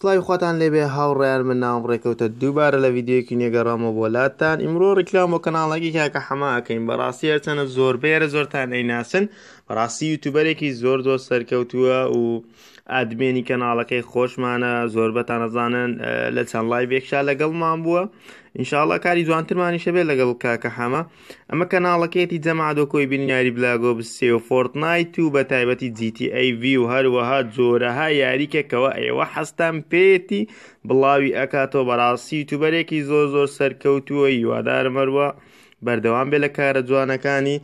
سلای خواتان لێبێ هاوڕێیان من ناوم ڕێکەوتە دووبارە لە یددیوکی نێگەڕامە بۆلاتان ئیمرۆ ڕیکام بۆ کەناڵێکی کاکە حەماکەین بەڕاستی هەرچەنە زۆربەیە زۆرتان ئەیناسن بەڕاستی یوتوبەرێکی زۆر زۆر سەرکەوتووە و ئادمێنی کەناڵەکەی خۆشمانە زۆربەتان ئەزانن لە چەند لای بێکشا لەگەڵمان بووە ئینشاءڵە کاری جوانترمانی شەبێت لەگەڵ کاکە حەمە ئەمە کەناڵەکەیەتی جەمادۆکۆی بینیاری بلاگۆ بسێ و فۆرتنایت و بە تایبەتی GTAV و هەروەها جۆرەها یاریکێکەوە ئێوە حەستان پێێتی بڵاوی ئەکاتۆ بەڕاستی توبەرێکی زۆ زۆر سەرکەوتووە هیوادار مەروە بەردەوام بێ لە کارە جوانەکانی.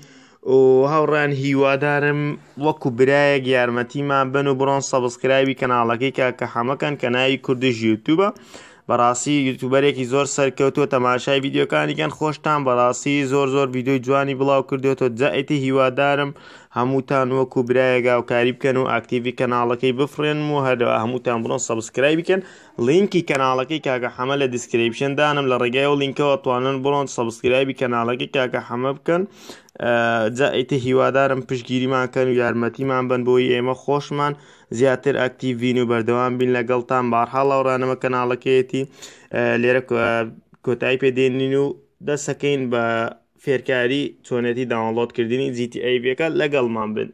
هاوڕان هیوادارم وەکو برایەک یارمەتیمان بن و بڕۆن سەبسکرایبی کەناڵەکەی کە کە حەمەکەن کە ناوی کوردش یوتوبە. بەڕاستی یوتوبەرێکی زۆر سەرکەوتۆ تەماشای یددیوکانیگەن خۆشتان بەڕاستی زۆر زۆر یددیوی جوانی بڵاو کردوێتەوە جەئەتی هیوادارم هەمووتان وەکو برایەگا و کاری بکەن و ئاکتیوی کەناڵەکەی بفرێن و هەدەوە هەمووتان بڕۆن سەبسکرای بکەن لینکی کەناڵەکەی کاگە حەمە لە دیسکرریپشن دانم لە ڕێگای و لینکەوە توانن بڕۆن سەبسکرایبی کەناڵەکەی کاکە حەمە بکەن جائیتە هیوادارم پشتگیریمانکەن و یارمەتیمان بن بۆی ئێمە خۆشمان زیاتر ئەکتیڤین و بەردەوام بین لەگەڵتان بارها لەڕانەمە کەناڵەکەیەتی لێرە کۆتایی پێدێنین و دەسەکەین بە فێرکاری چۆنێتی داوانلۆدکردنی جیTABەکە لەگەڵمان بن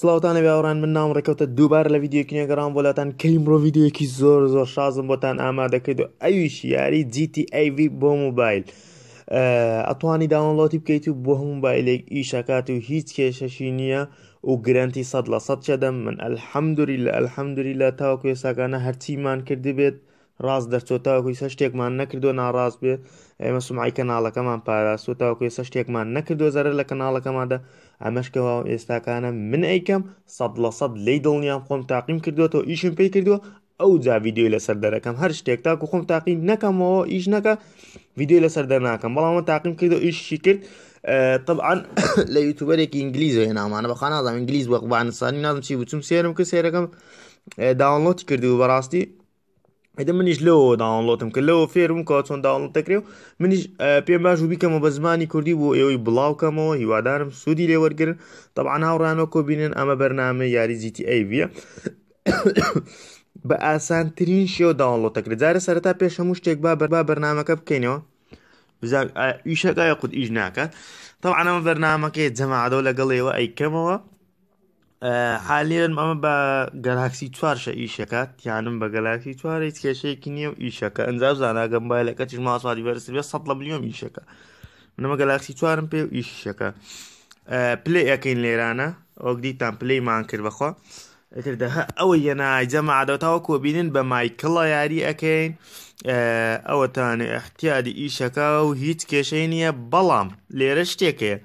سلااوانە باوەڕان من نام ڕێکەوتە دووبار لە یددیوکنیگەڕان بۆلاتان کەیمڕۆ یددیوکی زۆر زۆر شازم بۆتان ئامادەکەیت و ئەویش یاری GTAV بۆ موبایل. ئەتوانی داوانلۆتی بکەیت و بۆ هەموو بایلێک ئیشکات و هیچ کێشەشی نییە و گرنتی سەد لە سەد چەدەم من ئەلحەمدوری لە ئەلحەمدوری لە تاوکو ێساگانە هەرچیمان کردی بێت ڕاست دەرچۆ تاکوی سە شتێکمان نەکردو ناڕاست بێ ئێمە سومعی کەناڵەکەمان پاراست و تاکوی سە شتێکمان نەکردو زەرە لە کەناڵەکەمادا ئەمەشکەوە ئێستاکانە من ئەیکەم سەد لە سەد لی دڵنیام خۆم تاقیم کردوەوە ئیشم پێی کردووە ئەو جا ویددیوی لەسەر دەرەکەم هەر شتێک تاکو خۆم تاقیم نەکەمەوە ئیش نەکە ویددیوی لەسەر دەرناکەم بەڵامە تاقیم کردو ئیشی کرد طبعاان لە یوتوبەرێکی ئینگلیزە هێنامانە بەخان نازام ئینگلیز وەقبانستانی نازم چی بچم سێرم کە سێرەکەم داونلۆتی کردی و بەڕاستی ئەدە منیش لەوە داونلۆتم کە لەوە فێرم کە چۆن داونلۆ دەکرێ و منیش پێم باش و بیکەمە بە زمانی کوردی بۆ ئێوەی بڵاوکەمەوە هیوادارم سوودی لێوەرگن تەعاان هاوڕانەوە کۆبینن ئەمە بەرنامە یاری جیتی ئەیویە. بە ئاسانترین شێو داڵۆ تەکرێت جارە سەرتا پێش هەموو شتێک با بەربا بەرنمەکە بکەینەوە ئیشەکە قوت ئیش ناکە طبعا ئەمە بەرنمەکەی جەماعەوە لەگەڵێەوە ئەیکەمەوە حالێن ئەمە بە گەلاکسی چوارشە ئیشەکە تیانم بە گەلاکسی چوارێت کێشەیەکی نییە و ئیشەکە ئەنجاب زاناگەم بایلەکە چش ماسوادی بەرسی بێ سە لە بلیۆم ئیشەکە منەمە گەلاکسی چوارم پێ و ئیشەکە پلی ئەەکەین لێرانە ئۆگدیتان پلەیمان کرد بەخوا. تردەها ئەوەی یەناجەمەعادەتەوە کۆبینن بە مایکڵە یاری ئەەکەین ئەوەتان احتیادی ئیشەکە و هیچ کێشەی نییە بەڵام لێرە شتێکەیە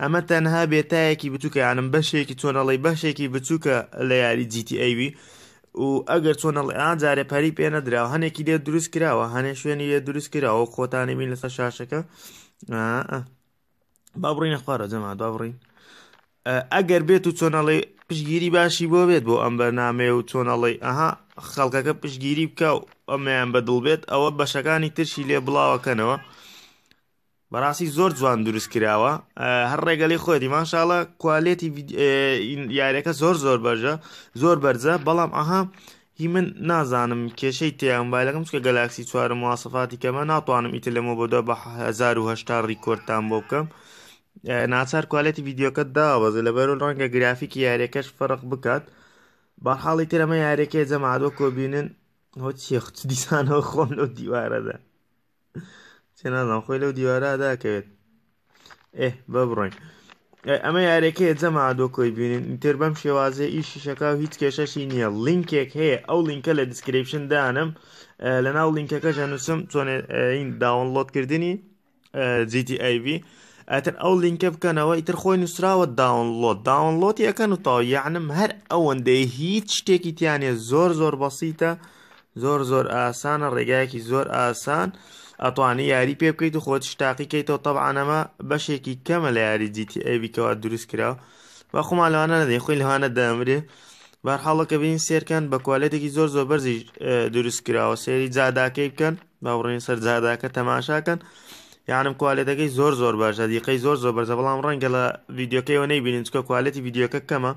ئەمە تەنها بێتایەکی بچووکە یانم بەشێکی چۆنەڵی بەشێکی بچووکە لە یاری جیتیئوی و ئەگەر چۆنەڵی ئا جارێ پەری پێ نەدرا هەنێکی لێ دروست کراوە هەنێ شوێنی لێ دروست کراوە خۆتانی بین لەسەر شاشەکە با بڕینە خوارە جەما با بڕین ئەگەر بێت و چۆنەڵی پشگیری باشی بۆ بێت بۆ ئەم بەرنمەیە و چۆنەڵی ئەها خەڵکەکە پشگیری بکە و ئەمەیان بەدڵ بێت ئەوە بەشەکانی ترشی لێ بڵاوەکەنەوە بەڕاستی زۆر جوان دروست کراوە هەر ڕێگەلی خۆی دیمانشاڵە کوالێتی یاریەکە زۆر زۆر بەرژە زۆر بەرجە بەڵام ئەها هی من نازانم کێشەی تیامبایلەکەم چکە گەلاکسی چوارم موواسەفاتی کەمە ناتوانم ئیتر لەمە بەدە بە 1970 ریکۆرتان بۆ بکەم. ناچار کوالەتی یددیوکەت داوەز لەبەر و ڕەنگە گرافیکی یاریەکەش فەرق بکات بەحاڵی ترەمە یاریەکەی جەمادۆ کۆبینن هۆ چێخت دیسانەوە خۆن لەو دیوارەدا چێنازان خۆی لەو دیوارەداکەوێت ئێ بە بڕۆین ئەمە یاریەکەی جەمادۆ کۆی بینین تر بەم شێوازێ ئیشیشەکە و هیچ کێشەشی نییە لینکێک هەیە ئەو لینکە لە دیسکرریپشن دانم لە ناو لینکەکە ژەنووسم چۆن داونلۆت کردنی GTIV ئەتن ئەو لینکە بکەنەوە ئیتر خۆی نووسراوە داونلۆ داونلۆت یەکەن و تاو یعنم هەر ئەوەندەی هیچ شتێکی تیانێ زۆر زۆر بەسیتە زۆر زۆر ئاسانە ڕێگایەکی زۆر ئاسان ئەتوانی یاری پێ بکەیت و خۆت شتاقی کەیتەوە تەبعاانەمە بەشێکی کەمە لە یاری جیتی ئەویکەوە دروست کراوە بە خۆمالوانە نەدەی خۆی لەوانە دەمرێ بارحاڵەکە بین سێرکەن بە کوالەتێکی زۆر زۆر بەرزی دروست کراوە سێری جاداکەی بکەن باوڕێن سەر جاداکە تەماشاکەن. یانم کوالەتەکەی زۆر زۆر باشە دیقەی زۆر زۆر بەرزە بەڵام ڕەنگە لە یددیوکەیەوە نەیبینین چکە کوالەتی یددیوکە کەمە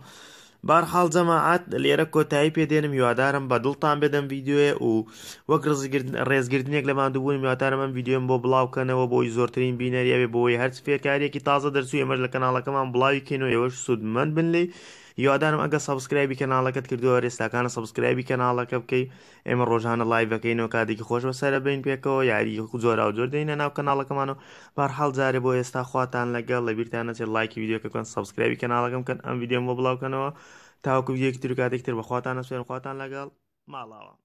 بارحاڵ جەماعات لێرە کۆتایی پێدێنم یوادارم بە دڵتان بدەم یددیوێ و وەک ڕێزگرتنێک لە مادوبوون یواتارە من یددیوم بۆ بڵاوکەنەوە بۆی زۆرترین بینەریەوێ بۆی هەرچ فێکارێکی تازە دەرسوی ئەمەر لە کەناڵەکەمان بڵاوی کێنەوە ئێوەش سوودمەند بن لی یوادارم ئەگە سبسکرایبی کەناڵەکەت کردووە ێستاکانە سبسکرایبی کەناڵەکە بکەیت ئێمە ڕۆژانە لایڤەکەینەوە کاتێکی خۆش بەسەرە بین پێکەوە یاری زۆرا و جۆر دەینە ناو کەناڵەکەمانەوە پارحاڵ جارێ بۆ ئێستا خواتان لەگەڵ لە بیرتانەچێت لایکی یددیوکەکەن سبسکرایبی کەناڵەکەم کەن ئەم یددیۆم بۆ بڵاوکەنەوە تاوکو یەکتر کاتێکتر بەخواتانە سوێن خواتان لەگەڵ ماڵاوە